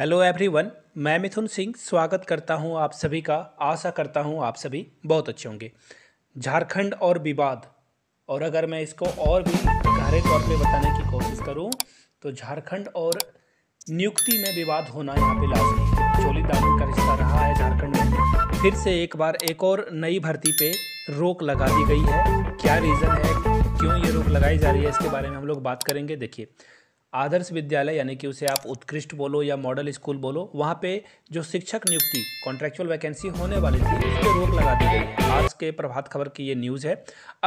hello everyone मैं मिथुन सिंह स्वागत करता हूं आप सभी का आशा करता हूं आप सभी बहुत अच्छे होंगे झारखंड और विवाद और अगर मैं इसको और भी गहरे तौर पे बताने की कोशिश करूं तो झारखंड और नियुक्ति में विवाद होना यहाँ पे लाजमी है चोली दामन का रिश्ता रहा है झारखंड में फिर से एक बार एक और नई भर्ती पे रोक लगा दी गई है क्या रीज़न है क्यों ये रोक लगाई जा रही है इसके बारे में हम लोग बात करेंगे देखिए आदर्श विद्यालय यानी कि उसे आप उत्कृष्ट बोलो या मॉडल स्कूल बोलो वहाँ पे जो शिक्षक नियुक्ति कॉन्ट्रेक्चुअल वैकेंसी होने वाली थी उस पर रोक लगा दी गई आज के प्रभात खबर की ये न्यूज़ है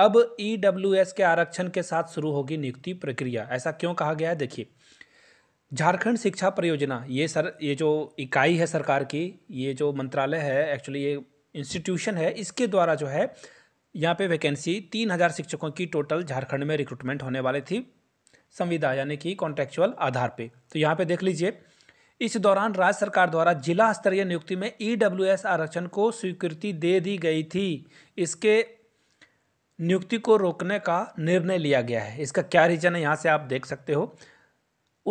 अब ई e के आरक्षण के साथ शुरू होगी नियुक्ति प्रक्रिया ऐसा क्यों कहा गया है देखिए झारखंड शिक्षा परियोजना ये सर ये जो इकाई है सरकार की ये जो मंत्रालय है एक्चुअली ये इंस्टीट्यूशन है इसके द्वारा जो है यहाँ पे वैकेंसी तीन हज़ार शिक्षकों की टोटल झारखंड में रिक्रूटमेंट होने वाली थी संविदा यानी कि कॉन्ट्रेक्चुअल आधार पे तो यहाँ पे देख लीजिए इस दौरान राज्य सरकार द्वारा जिला स्तरीय नियुक्ति में ई e आरक्षण को स्वीकृति दे दी गई थी इसके नियुक्ति को रोकने का निर्णय लिया गया है इसका क्या रीजन है यहाँ से आप देख सकते हो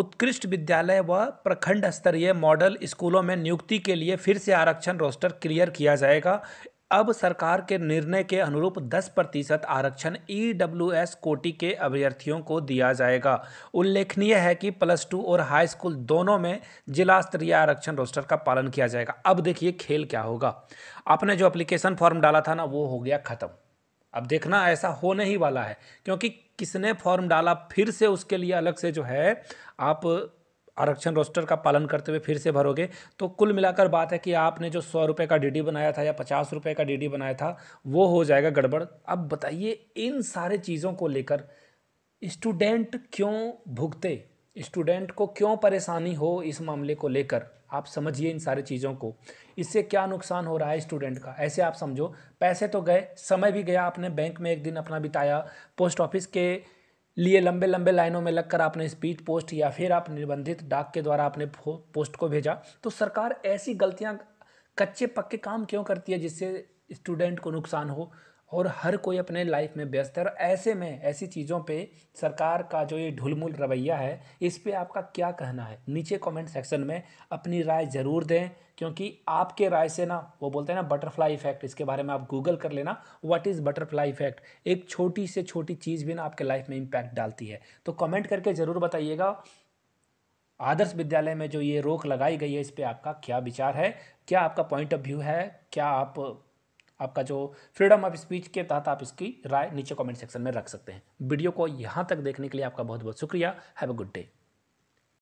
उत्कृष्ट विद्यालय व प्रखंड स्तरीय मॉडल स्कूलों में नियुक्ति के लिए फिर से आरक्षण रोस्टर क्लियर किया जाएगा अब सरकार के निर्णय के अनुरूप 10 प्रतिशत आरक्षण ई e डब्ल्यू एस कोटि के अभ्यर्थियों को दिया जाएगा उल्लेखनीय है कि प्लस टू और हाई स्कूल दोनों में जिला स्तरीय आरक्षण रोस्टर का पालन किया जाएगा अब देखिए खेल क्या होगा आपने जो अप्लीकेशन फॉर्म डाला था ना वो हो गया ख़त्म अब देखना ऐसा होने ही वाला है क्योंकि किसने फॉर्म डाला फिर से उसके लिए अलग से जो है आप आरक्षण रोस्टर का पालन करते हुए फिर से भरोगे तो कुल मिलाकर बात है कि आपने जो सौ रुपये का डीडी बनाया था या पचास रुपये का डीडी बनाया था वो हो जाएगा गड़बड़ अब बताइए इन सारे चीज़ों को लेकर स्टूडेंट क्यों भुगते स्टूडेंट को क्यों परेशानी हो इस मामले को लेकर आप समझिए इन सारी चीज़ों को इससे क्या नुकसान हो रहा है स्टूडेंट का ऐसे आप समझो पैसे तो गए समय भी गया आपने बैंक में एक दिन अपना बिताया पोस्ट ऑफिस के लिए लंबे लंबे लाइनों में लगकर आपने स्पीड पोस्ट या फिर आप निबंधित डाक के द्वारा आपने पोस्ट को भेजा तो सरकार ऐसी गलतियाँ कच्चे पक्के काम क्यों करती है जिससे स्टूडेंट को नुकसान हो और हर कोई अपने लाइफ में व्यस्त है और ऐसे में ऐसी चीज़ों पे सरकार का जो ये ढुलमुल रवैया है इस पे आपका क्या कहना है नीचे कमेंट सेक्शन में अपनी राय ज़रूर दें क्योंकि आपके राय से ना वो बोलते हैं ना बटरफ्लाई इफेक्ट इसके बारे में आप गूगल कर लेना व्हाट इज़ बटरफ्लाई इफेक्ट एक छोटी से छोटी चीज़ भी ना आपके लाइफ में इम्पैक्ट डालती है तो कमेंट करके ज़रूर बताइएगा आदर्श विद्यालय में जो ये रोक लगाई गई है इस पर आपका क्या विचार है क्या आपका पॉइंट ऑफ व्यू है क्या आप आपका जो फ्रीडम ऑफ स्पीच के तहत आप इसकी राय नीचे कमेंट सेक्शन में रख सकते हैं वीडियो को यहाँ तक देखने के लिए आपका बहुत बहुत शुक्रिया हैव अ गुड डे